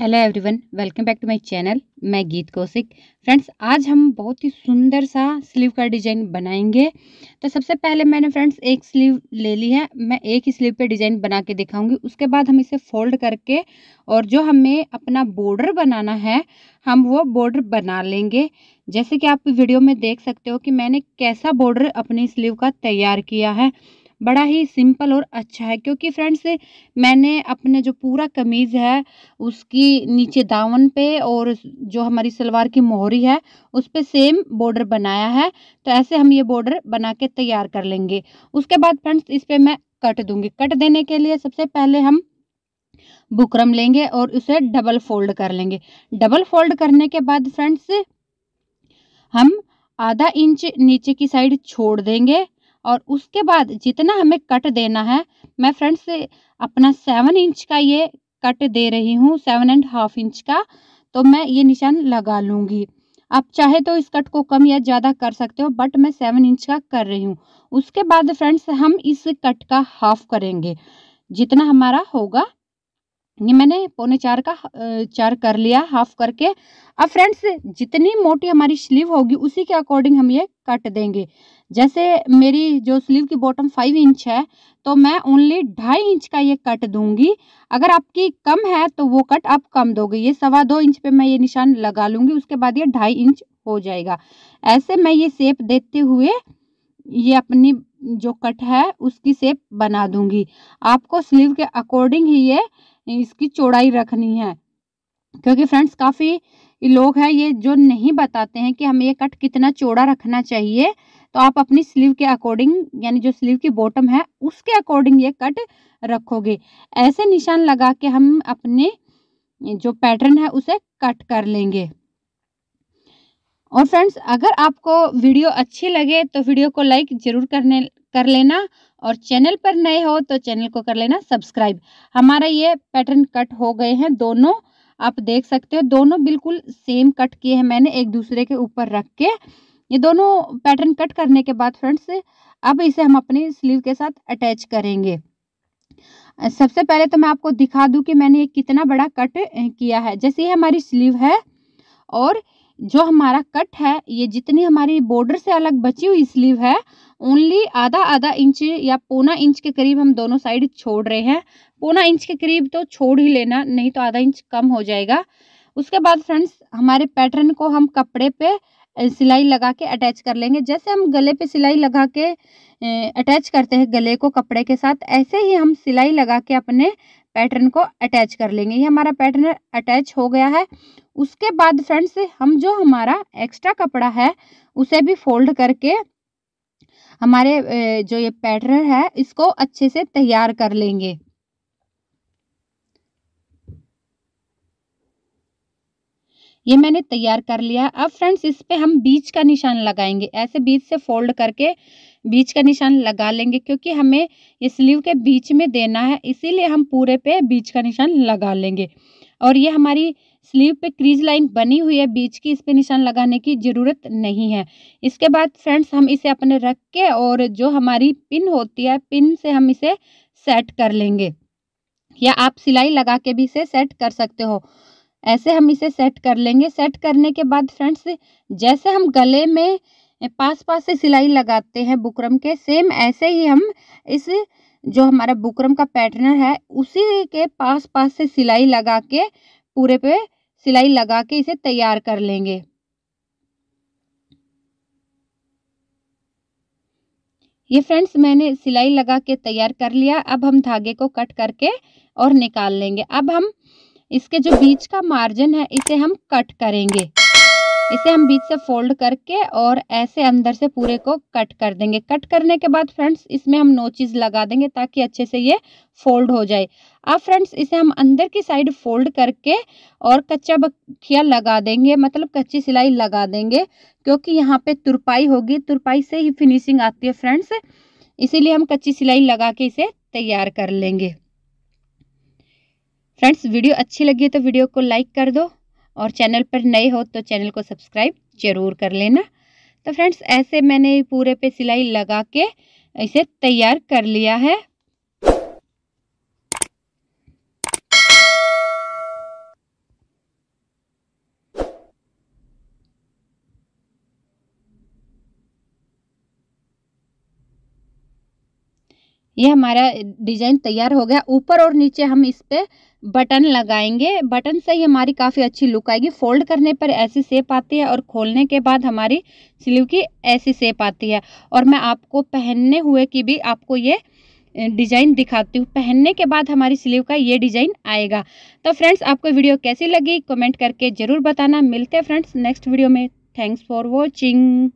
hello everyone welcome back to my channel मैं Geet Kaushik friends आज हम बहुत ही सुंदर सा स्लीव का डिज़ाइन बनाएंगे तो सबसे पहले मैंने फ्रेंड्स एक स्लीव ले ली है मैं एक ही स्लीव पे डिज़ाइन बना के दिखाऊंगी उसके बाद हम इसे फोल्ड करके और जो हमें अपना बॉर्डर बनाना है हम वो बॉर्डर बना लेंगे जैसे कि आप वीडियो में देख सकते हो कि मैंने कैसा बॉर्डर अपनी स्लीव का तैयार किया है बड़ा ही सिंपल और अच्छा है क्योंकि फ्रेंड्स मैंने अपने जो पूरा कमीज़ है उसकी नीचे दावन पे और जो हमारी सलवार की मोहरी है उस पर सेम बॉर्डर बनाया है तो ऐसे हम ये बॉर्डर बना के तैयार कर लेंगे उसके बाद फ्रेंड्स इस पर मैं कट दूंगी कट देने के लिए सबसे पहले हम बुकरम लेंगे और उसे डबल फोल्ड कर लेंगे डबल फोल्ड करने के बाद फ्रेंड्स हम आधा इंच नीचे की साइड छोड़ देंगे और उसके बाद जितना हमें कट देना है मैं फ्रेंड्स अपना सेवन इंच का ये कट दे रही हूँ सेवन एंड हाफ इंच का तो मैं ये निशान लगा लूँगी आप चाहे तो इस कट को कम या ज़्यादा कर सकते हो बट मैं सेवन इंच का कर रही हूँ उसके बाद फ्रेंड्स हम इस कट का हाफ करेंगे जितना हमारा होगा ये मैंने पौने चार का चार कर लिया हाफ करके अब फ्रेंड्स जितनी मोटी हमारी स्लीव होगी उसी के अकॉर्डिंग हम ये कट देंगे जैसे मेरी जो स्लीव की बॉटम फाइव इंच है तो मैं ओनली ढाई इंच का ये कट दूंगी अगर आपकी कम है तो वो कट आप कम दोगे ये सवा दो इंच पे मैं ये निशान लगा लूंगी उसके बाद ये ढाई इंच हो जाएगा ऐसे मैं ये सेप देते हुए ये अपनी जो कट है उसकी सेप बना दूंगी आपको स्लीव के अकॉर्डिंग ही ये इसकी चौड़ाई रखनी है क्योंकि फ्रेंड्स काफ़ी लोग हैं ये जो नहीं बताते हैं कि हमें ये कट कितना चौड़ा रखना चाहिए तो आप अपनी स्लीव के अकॉर्डिंग यानी जो स्लीव की बॉटम है उसके अकॉर्डिंग ये कट रखोगे ऐसे निशान लगा के हम अपने जो पैटर्न है उसे कट कर लेंगे और फ्रेंड्स अगर आपको वीडियो अच्छी लगे तो वीडियो को लाइक ज़रूर करने कर लेना और चैनल पर नए हो तो चैनल को कर लेना सब्सक्राइब हमारा ये पैटर्न कट हो गए हैं दोनों आप देख सकते हो दोनों बिल्कुल सेम कट किए हैं मैंने एक दूसरे के ऊपर रख के ये दोनों पैटर्न कट करने के बाद फ्रेंड्स अब इसे हम अपने स्लीव के साथ अटैच करेंगे सबसे पहले तो मैं आपको दिखा दूं कि मैंने ये कितना बड़ा कट किया है जैसे ये हमारी स्लीव है और जो हमारा कट है ये जितनी हमारी बॉर्डर से अलग बची हुई स्लीव है ओनली आधा आधा इंच या पौना इंच के करीब हम दोनों साइड छोड़ रहे हैं पौना इंच के करीब तो छोड़ ही लेना नहीं तो आधा इंच कम हो जाएगा उसके बाद फ्रेंड्स हमारे पैटर्न को हम कपड़े पे सिलाई लगा के अटैच कर लेंगे जैसे हम गले पे सिलाई लगा के अटैच करते हैं गले को कपड़े के साथ ऐसे ही हम सिलाई लगा के अपने पैटर्न को अटैच कर लेंगे ये हमारा पैटर्न अटैच हो गया है उसके बाद फ्रेंड्स हम जो हमारा एक्स्ट्रा कपड़ा है उसे भी फोल्ड करके हमारे जो ये पैटर्न है इसको अच्छे से तैयार कर लेंगे ये मैंने तैयार कर लिया अब फ्रेंड्स इस पर हम बीच का निशान लगाएंगे ऐसे बीच से फोल्ड करके बीच का निशान लगा लेंगे क्योंकि हमें ये स्लीव के बीच में देना है इसीलिए हम पूरे पे बीच का निशान लगा लेंगे और ये हमारी स्लीव पे क्रीज लाइन बनी हुई है बीच की इस पे निशान लगाने की ज़रूरत नहीं है इसके बाद फ्रेंड्स हम इसे अपने रख के और जो हमारी पिन होती है पिन से हम इसे सेट कर लेंगे या आप सिलाई लगा के भी इसे सेट कर सकते हो ऐसे हम इसे सेट कर लेंगे सेट करने के बाद फ्रेंड्स जैसे हम गले में पास पास से सिलाई लगाते हैं बुकरम के सेम ऐसे ही हम इस जो हमारा बुकरम का पैटर्नर है उसी के पास पास से सिलाई लगा के पूरे पे सिलाई लगा के इसे तैयार कर लेंगे ये फ्रेंड्स मैंने सिलाई लगा के तैयार कर लिया अब हम धागे को कट करके और निकाल लेंगे अब हम इसके जो बीच का मार्जिन है इसे हम कट करेंगे इसे हम बीच से फोल्ड करके और ऐसे अंदर से पूरे को कट कर देंगे कट करने के बाद फ्रेंड्स इसमें हम नोचिज लगा देंगे ताकि अच्छे से ये फोल्ड हो जाए अब फ्रेंड्स इसे हम अंदर की साइड फोल्ड करके और कच्चा बखिया लगा देंगे मतलब कच्ची सिलाई लगा देंगे क्योंकि यहाँ पे तुरपाई होगी तुरपाई से ही फिनिशिंग आती है फ्रेंड्स इसीलिए हम कच्ची सिलाई लगा के इसे तैयार कर लेंगे फ्रेंड्स वीडियो अच्छी लगी तो वीडियो को लाइक कर दो और चैनल पर नए हो तो चैनल को सब्सक्राइब जरूर कर लेना तो फ्रेंड्स ऐसे मैंने पूरे पे सिलाई लगा के इसे तैयार कर लिया है ये हमारा डिजाइन तैयार हो गया ऊपर और नीचे हम इस पर बटन लगाएंगे बटन से ही हमारी काफ़ी अच्छी लुक आएगी फोल्ड करने पर ऐसी सेप आती है और खोलने के बाद हमारी स्लीव की ऐसी सेप आती है और मैं आपको पहनने हुए की भी आपको ये डिज़ाइन दिखाती हूँ पहनने के बाद हमारी स्लीव का ये डिज़ाइन आएगा तो फ्रेंड्स आपको वीडियो कैसी लगी कमेंट करके ज़रूर बताना मिलते हैं फ्रेंड्स नेक्स्ट वीडियो में थैंक्स फॉर वॉचिंग